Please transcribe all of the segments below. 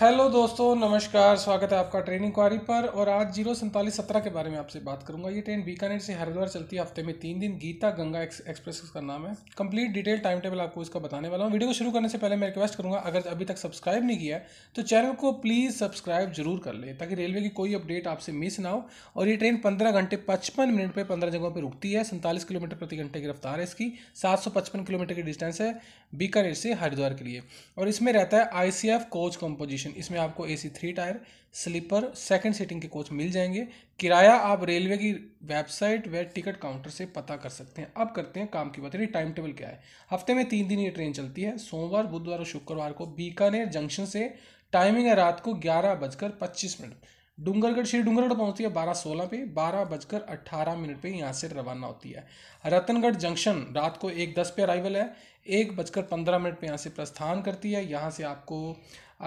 hello दोस्तों नमस्कार स्वागत है आपका ट्रेन इंक्वायरी पर और आज जीरो सैंतालीस सत्रह के बारे में आपसे बात करूंगा ये ट्रेन बीकानेर से हरिद्वार चलती है हफ्ते में तीन दिन गीता गंगा एक्सप्रेस का नाम है कंप्लीट डिटेल टाइम टेबल आपको इसका बताने वाला हूँ वीडियो को शुरू करने से पहले मैं रिक्वेस्ट करूँगा अगर अभी तक सब्सक्राइब नहीं किया है तो चैनल को प्लीज़ सब्सक्राइब जरूर कर ले ताकि रेलवे की कोई अपडेट आपसे मिस ना हो और ये ट्रेन पंद्रह घंटे पचपन मिनट पर पंद्रह जगहों पर रुकती है सैंतालीस किलोमीटर प्रति घंटे की रफ्तार है इसकी सात सौ पचपन किलोमीटर की डिस्टेंस है बीकानेर से हरिद्वार के लिए और इसमें रहता है I C F coach composition condition इसमें आपको A C three tier sleeper second sitting के कोच मिल जाएंगे किराया आप रेलवे की वेबसाइट व टिकट काउंटर से पता कर सकते हैं अब करते हैं काम की बात यानी टाइम टेबल क्या है हफ्ते में तीन दिन ये ट्रेन चलती है सोमवार बुधवार और शुक्रवार को बीकानेर जंक्शन से टाइमिंग है रात को ग्यारह बजकर पच्चीस मिनट डूंगरगढ़ श्री डूंगरगढ़ पहुंचती है बारह सोलह पे बारह बजकर अट्ठारह मिनट पे यहाँ से रवाना होती है रतनगढ़ जंक्शन रात को एक दस पे अराइवल है एक बजकर पंद्रह मिनट पे यहाँ से प्रस्थान करती है यहाँ से आपको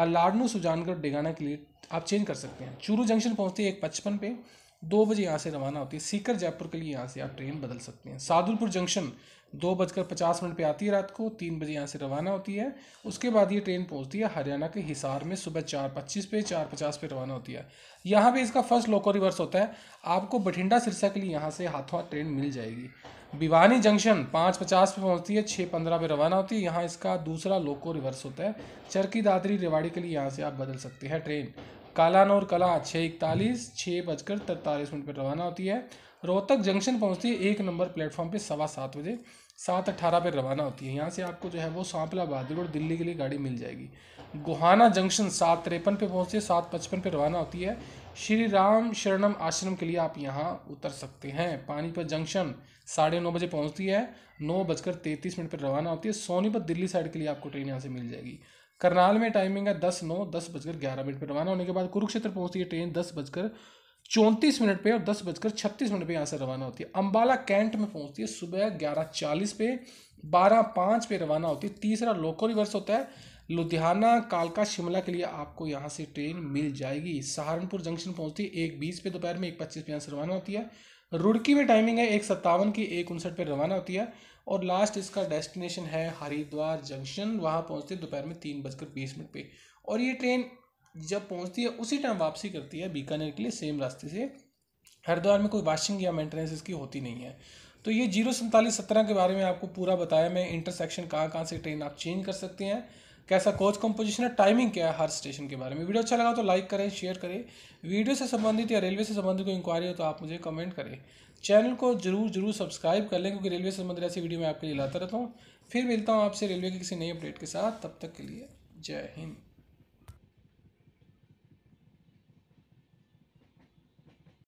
लाडनू सुजानगढ़ डेगाना के लिए आप चेंज कर सकते हैं चूरू जंक्शन पहुँचते हैं एक पचपन पे दो बजे यहाँ से रवाना होती है सीकर जयपुर के लिए यहाँ से आप ट्रेन बदल सकते हैं सादुलपुर जंक्शन दो बजकर पचास मिनट पर आती है रात को तीन बजे यहाँ से रवाना होती है उसके बाद ये ट्रेन पहुँचती है हरियाणा के हिसार में सुबह चार पच्चीस पे चार पचास पे रवाना होती है यहाँ पे इसका फर्स्ट लोको रिवर्स होता है आपको बठिंडा सिरसा के लिए यहाँ से हाथों हाथ ट्रेन मिल जाएगी भिवानी जंक्शन पाँच पचास पे पहुँचती है छः पंद्रह पे रवाना होती है यहाँ इसका दूसरा लोको रिवर्स होता है चरकी दादरी रेवाड़ी के लिए यहाँ से आप बदल सकते हैं ट्रेन कालानौर कला छः इकतालीस छः बजकर तरतालीस मिनट पर रवाना होती है रोहतक जंक्शन पहुंचती है एक नंबर प्लेटफॉर्म पे सवा सात बजे सात अट्ठारह पर रवाना होती है यहाँ से आपको जो है वो सांपला बहादुर और दिल्ली के लिए गाड़ी मिल जाएगी गोहाना जंक्शन सात तिरपन पे पहुँचती है सात पचपन पर रवाना होती है श्री राम शरणम आश्रम के लिए आप यहाँ उतर सकते हैं पानीपत जंक्शन साढ़े नौ बजे पहुँचती है नौ बजकर तैंतीस मिनट पर रवाना होती है सोनीपत दिल्ली साइड के लिए आपको ट्रेन यहाँ से मिल जाएगी करनाल में टाइमिंग है दस नौ दस बजकर ग्यारह मिनट पर रवाना होने के बाद कुरुक्षेत्र पहुंचती है ट्रेन दस बजकर चौंतीस मिनट पे और दस बजकर छत्तीस मिनट पे यहाँ से रवाना होती है अम्बाला कैंट में पहुंचती है सुबह ग्यारह चालीस पे बारह पाँच पे रवाना होती है तीसरा लोको रिवर्स होता है लुधियाना कालका शिमला के लिए आपको यहाँ से ट्रेन मिल जाएगी सहारनपुर जंक्शन पहुँचती है एक बीस पे दोपहर में एक पच्चीस पे यहाँ से रवाना होती है रुड़की में टाइमिंग है एक सत्तावन की एक उनसठ पर रवाना होती है और लास्ट इसका डेस्टिनेशन है हरिद्वार जंक्शन वहाँ पहुँचते दोपहर में तीन बजकर बीस मिनट पर और ये ट्रेन जब पहुँचती है उसी टाइम वापसी करती है बीकानेर के लिए सेम रास्ते से हरिद्वार में कोई वाशिंग या मेंटेनेंस इसकी होती नहीं है तो ये जीरो सैंतालीस सत्रह के बारे में आपको पूरा बताया मैं इंटरसेक्शन कहाँ कहाँ से ट्रेन आप चेंज कर सकते हैं कैसा कोच कंपोजिशन है टाइमिंग क्या है हर स्टेशन के बारे में वीडियो अच्छा लगा तो लाइक करें शेयर करें वीडियो से संबंधित या रेलवे से संबंधित कोई इंक्वायरी हो तो आप मुझे कमेंट करें चैनल को जरूर जरूर सब्सक्राइब कर लें क्योंकि रेलवे से संबंधित ऐसी वीडियो मैं आपके लिए लाता रहता हूँ फिर मिलता हूँ आपसे रेलवे की किसी नई अपडेट के साथ तब तक के लिए जय हिंद